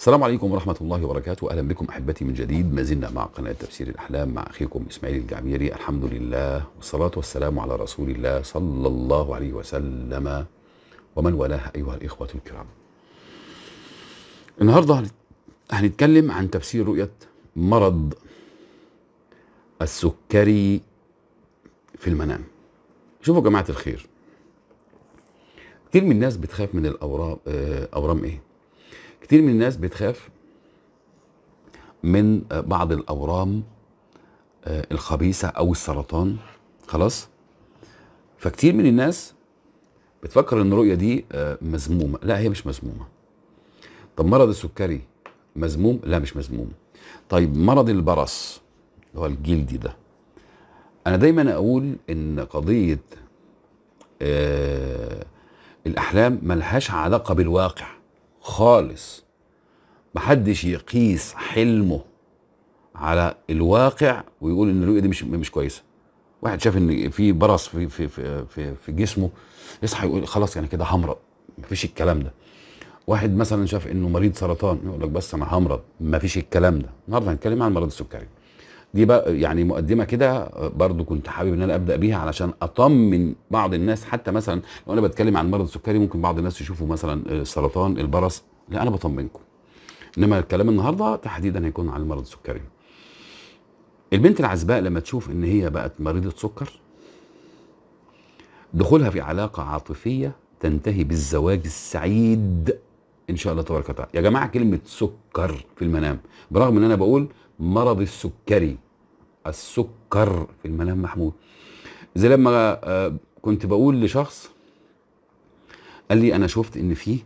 السلام عليكم ورحمة الله وبركاته أهلا بكم أحبتي من جديد ما زلنا مع قناة تفسير الأحلام مع أخيكم إسماعيل الجعميري الحمد لله والصلاة والسلام على رسول الله صلى الله عليه وسلم ومن والاه أيها الإخوة الكرام النهاردة هنتكلم عن تفسير رؤية مرض السكري في المنام شوفوا يا جماعة الخير كتير من الناس بتخاف من الأورام آه، أورام إيه كتير من الناس بتخاف من آه، بعض الاورام آه، الخبيثه او السرطان خلاص فكتير من الناس بتفكر ان الرؤيه دي آه، مذمومه لا هي مش مذمومه طب مرض السكري مذموم لا مش مذموم طيب مرض البرص اللي هو الجلدي ده انا دايما اقول ان قضيه الاحلام ملهاش علاقه بالواقع خالص محدش يقيس حلمه على الواقع ويقول ان الرؤيه دي مش مش كويسه واحد شاف ان في برص في في في في, في جسمه يصحى يقول خلاص يعني كده همرض مفيش الكلام ده واحد مثلا شاف انه مريض سرطان يقول لك بس انا همرض مفيش الكلام ده النهارده هنتكلم عن مرض السكري دي بقى يعني مقدمه كده برضو كنت حابب ان انا ابدا بيها علشان اطمن بعض الناس حتى مثلا لو انا بتكلم عن مرض السكري ممكن بعض الناس يشوفوا مثلا السرطان آه، البرص لا انا بطمنكم انما الكلام النهارده تحديدا هيكون عن مرض السكري البنت العزباء لما تشوف ان هي بقت مريضه سكر دخولها في علاقه عاطفيه تنتهي بالزواج السعيد ان شاء الله تبارك وتعالى يا جماعه كلمه سكر في المنام برغم ان انا بقول مرض السكري السكر في المنام محمود زي لما آه، كنت بقول لشخص قال لي انا شفت ان في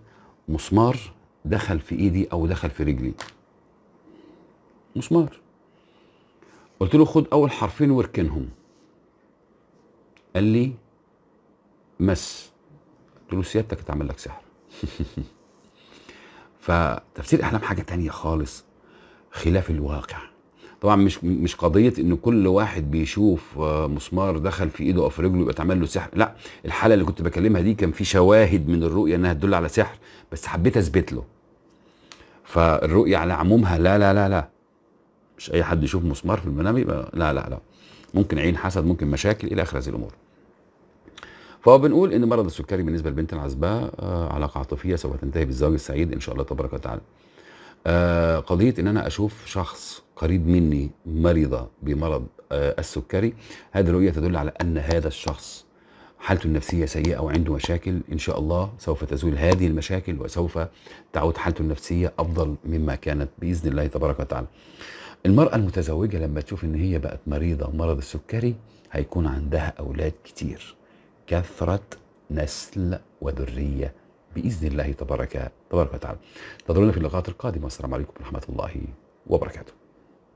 مسمار دخل في ايدي او دخل في رجلي مسمار قلت له خد اول حرفين واركنهم قال لي مس قلت له سيادتك اتعمل لك سحر فتفسير الاحلام حاجه تانية خالص خلاف الواقع طبعا مش مش قضيه ان كل واحد بيشوف آه، مسمار دخل في ايده او في رجله يبقى اتعمل له سحر لا الحاله اللي كنت بكلمها دي كان في شواهد من الرؤيه انها تدل على سحر بس حبيت اثبت له فالرؤيه على عمومها لا لا لا لا مش اي حد يشوف مسمار في المنام يبقى لا لا لا ممكن عين حسد ممكن مشاكل الى اخر هذه الامور فهو بنقول ان مرض السكري بالنسبه للبنت العزباء آه، علاقه عاطفيه سوف تنتهي بالزواج السعيد ان شاء الله تبارك وتعالى. آه، قضيه ان انا اشوف شخص قريب مني مريضه بمرض آه، السكري هذه الرؤيه تدل على ان هذا الشخص حالته النفسية سيئة وعنده مشاكل إن شاء الله سوف تزول هذه المشاكل وسوف تعود حالته النفسية أفضل مما كانت بإذن الله تبارك وتعالى المرأة المتزوجة لما تشوف إن هي بقت مريضة مرض السكري هيكون عندها أولاد كتير كثرة نسل وذرية بإذن الله تبارك تبارك وتعالى تظلون في اللقاءات القادمة والسلام عليكم ورحمة الله وبركاته